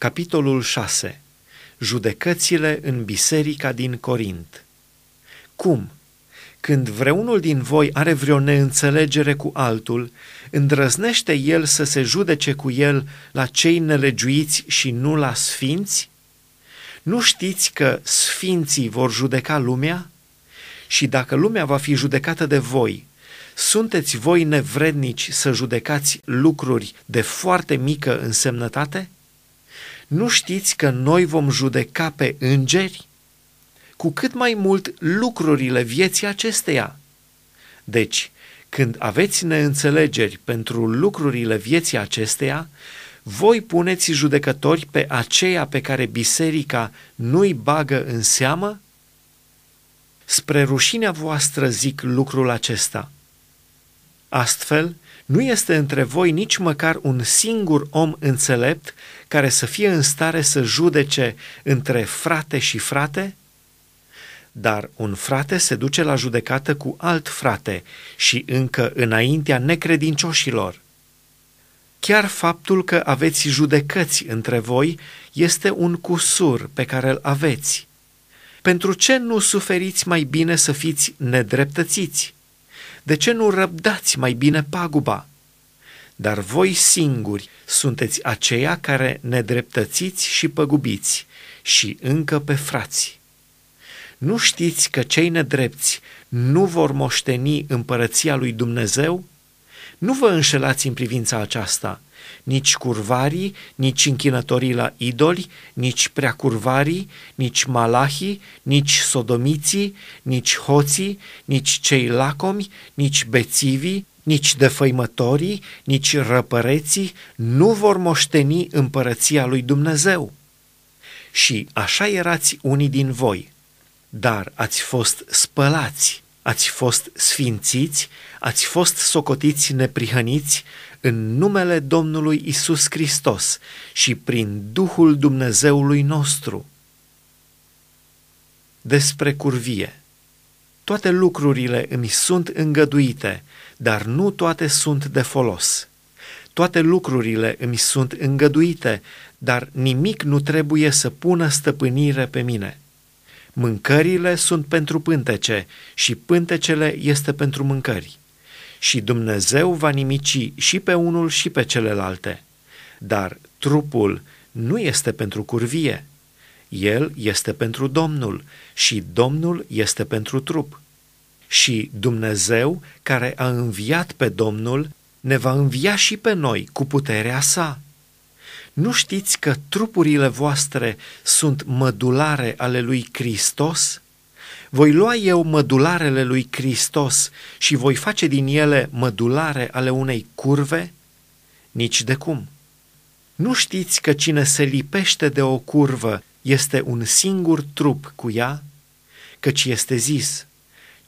Capitolul 6. Judecățile în biserica din Corint. Cum? Când vreunul din voi are vreo neînțelegere cu altul, îndrăznește el să se judece cu el la cei nelegiuiți și nu la sfinți? Nu știți că sfinții vor judeca lumea? Și dacă lumea va fi judecată de voi, sunteți voi nevrednici să judecați lucruri de foarte mică însemnătate? Nu știți că noi vom judeca pe îngeri? Cu cât mai mult lucrurile vieții acesteia. Deci, când aveți neînțelegeri pentru lucrurile vieții acesteia, voi puneți judecători pe aceea pe care biserica nu-i bagă în seamă? Spre rușinea voastră zic lucrul acesta – Astfel, nu este între voi nici măcar un singur om înțelept care să fie în stare să judece între frate și frate? Dar un frate se duce la judecată cu alt frate și încă înaintea necredincioșilor. Chiar faptul că aveți judecăți între voi este un cusur pe care îl aveți. Pentru ce nu suferiți mai bine să fiți nedreptățiți? De ce nu răbdați mai bine paguba? Dar voi singuri sunteți aceia care nedreptățiți și păgubiți și încă pe frați. Nu știți că cei nedrepți nu vor moșteni împărăția lui Dumnezeu? Nu vă înșelați în privința aceasta – nici curvarii, nici închinătorii la idoli, nici preacurvarii, nici malahii, nici sodomiții, nici hoții, nici cei lacomi, nici bețivii, nici defăimătorii, nici răpăreții nu vor moșteni împărăția lui Dumnezeu. Și așa erați unii din voi, dar ați fost spălați, ați fost sfințiți, ați fost socotiți neprihăniți, în numele Domnului Isus Hristos și prin Duhul Dumnezeului nostru. Despre curvie. Toate lucrurile îmi sunt îngăduite, dar nu toate sunt de folos. Toate lucrurile îmi sunt îngăduite, dar nimic nu trebuie să pună stăpânire pe mine. Mâncările sunt pentru pântece și pântecele este pentru mâncări și Dumnezeu va nimici și pe unul și pe celelalte. Dar trupul nu este pentru curvie, el este pentru Domnul și Domnul este pentru trup. Și Dumnezeu, care a înviat pe Domnul, ne va învia și pe noi cu puterea sa. Nu știți că trupurile voastre sunt mădulare ale lui Hristos? Voi lua eu mădularele lui Hristos și voi face din ele mădulare ale unei curve? Nici de cum. Nu știți că cine se lipește de o curvă este un singur trup cu ea? Căci este zis,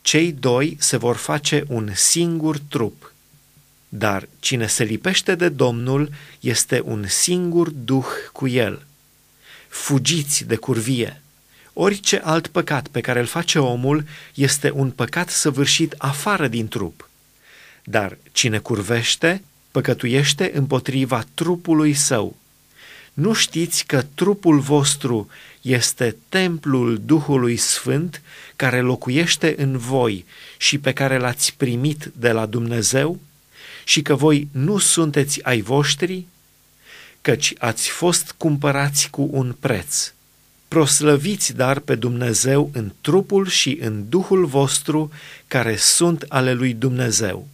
cei doi se vor face un singur trup. Dar cine se lipește de Domnul este un singur duh cu el. Fugiți de curvie! Orice alt păcat pe care îl face omul este un păcat săvârșit afară din trup. Dar cine curvește, păcătuiește împotriva trupului său. Nu știți că trupul vostru este templul Duhului Sfânt care locuiește în voi și pe care l-ați primit de la Dumnezeu? Și că voi nu sunteți ai voștri? Căci ați fost cumpărați cu un preț Proslăviți dar pe Dumnezeu în trupul și în duhul vostru care sunt ale lui Dumnezeu.